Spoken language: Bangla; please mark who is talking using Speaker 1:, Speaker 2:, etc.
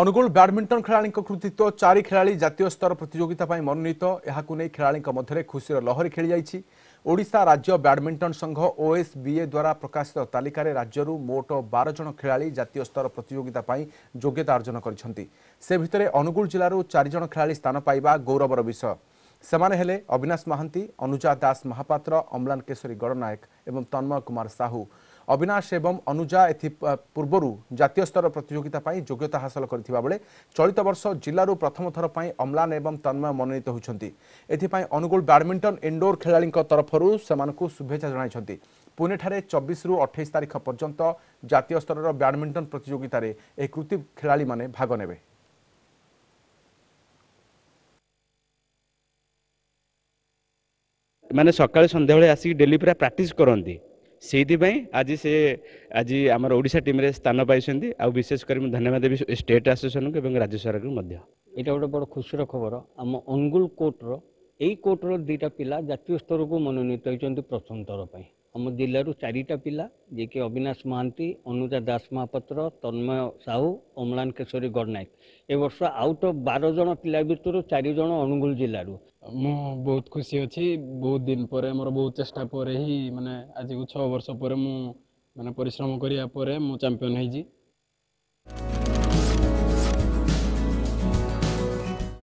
Speaker 1: ଅନୁଗୁଳ ବ୍ୟାଡମିଣ୍ଟନ ଖେଳାଳିଙ୍କ କୃତିତ୍ୱ ଚାରି ଖେଳାଳି ଜାତୀୟ ସ୍ତର ପ୍ରତିଯୋଗିତା ପାଇଁ ମନୋନୀତ ଏହାକୁ ନେଇ ଖେଳାଳିଙ୍କ ମଧ୍ୟରେ ଖୁସିର ଲହରୀ ଖେଳିଯାଇଛି ଓଡ଼ିଶା ରାଜ୍ୟ ବ୍ୟାଡମିଣ୍ଟନ ସଂଘ ଓଏସ୍ବିଏ ଦ୍ୱାରା ପ୍ରକାଶିତ ତାଲିକାରେ ରାଜ୍ୟରୁ ମୋଟ ବାର ଜଣ ଖେଳାଳି ଜାତୀୟ ସ୍ତର ପ୍ରତିଯୋଗିତା ପାଇଁ ଯୋଗ୍ୟତା ଅର୍ଜନ କରିଛନ୍ତି ସେ ଭିତରେ ଅନୁଗୁଳ ଜିଲ୍ଲାରୁ ଚାରିଜଣ ଖେଳାଳି ସ୍ଥାନ ପାଇବା ଗୌରବର ବିଷୟ ସେମାନେ ହେଲେ ଅବିନାଶ ମହାନ୍ତି ଅନୁଜା ଦାସ ମହାପାତ୍ର ଅମ୍ଲାନ କେଶରୀ ଗଡ଼ନାୟକ ଏବଂ ତନ୍ମୟ କୁମାର ସାହୁ অবিনাশ এবং অনুজা এথি পূর্বরু জাতীয় স্তর প্রতিযোগিতা পাই যোগ্যতা হাসল করিଥିବା বেলে চলিত বর্ষ জেলার প্রথম থর পাই অম্লান এবং তন্ময় মনোনীত হয়েছেন এথিপাই অনুগুল ব্যাডমিন্টন ইন্ডোর খেলাড়ি তরফর সেমানকু শুভেচ্ছা জনাইছেন পুনেঠারে রু অঠেইশ তারিখ পর্যন্ত জাতীয় স্তরের ব্যাডমিন্টন প্রতিযোগিতার এই কৃতি
Speaker 2: খেলাড়ি মানে ভাগ নেবে মানে সকালে সন্ধ্যাবেলে আসি ডেলি পুরা প্রাকটিস করতে ସେଇଥିପାଇଁ ଆଜି ସେ ଆଜି ଆମର ଓଡ଼ିଶା ଟିମ୍ରେ ସ୍ଥାନ ପାଇଛନ୍ତି ଆଉ ବିଶେଷ କରି ମୁଁ ଧନ୍ୟବାଦ ଦେବି ଷ୍ଟେଟ୍ ଆସୋସିଏସନକୁ ଏବଂ ରାଜ୍ୟ ସରକାରଙ୍କୁ ମଧ୍ୟ
Speaker 3: ଏଇଟା ଗୋଟେ ବଡ଼ ଖୁସିର ଖବର ଆମ ଅନୁଗୁଳ କୋର୍ଟର এই କୋର୍ଟର ଦୁଇଟା ପିଲା ଜାତୀୟ ସ୍ତରକୁ ମନୋନୀତ ହୋଇଛନ୍ତି ପ୍ରଥମ ଥର ପାଇଁ ଆମ ଜିଲ୍ଲାରୁ ଚାରିଟା ପିଲା ଯିଏକି ଅବିନାଶ ମହାନ୍ତି ଅନୁଜା ଦାସ ମହାପାତ୍ର ତନ୍ମୟ ସାହୁ ଅମ୍ଳାନ କେଶରୀ ଗଡ଼ନାୟକ ଏ ବର୍ଷ ଆଉଟ୍ ଅଫ୍ ବାର ଜଣ ପିଲା ଭିତରୁ ଚାରି ଜଣ ଅନୁଗୁଳ ଜିଲ୍ଲାରୁ
Speaker 4: ମୁଁ ବହୁତ ଖୁସି ଅଛି ବହୁତ ଦିନ ପରେ ମୋର ବହୁତ ଚେଷ୍ଟା ପରେ ହିଁ ମାନେ ଆଜିକୁ ଛଅ ବର୍ଷ ପରେ ମୁଁ ମାନେ ପରିଶ୍ରମ କରିବା ପରେ ମୁଁ ଚାମ୍ପିଅନ୍ ହେଇଛି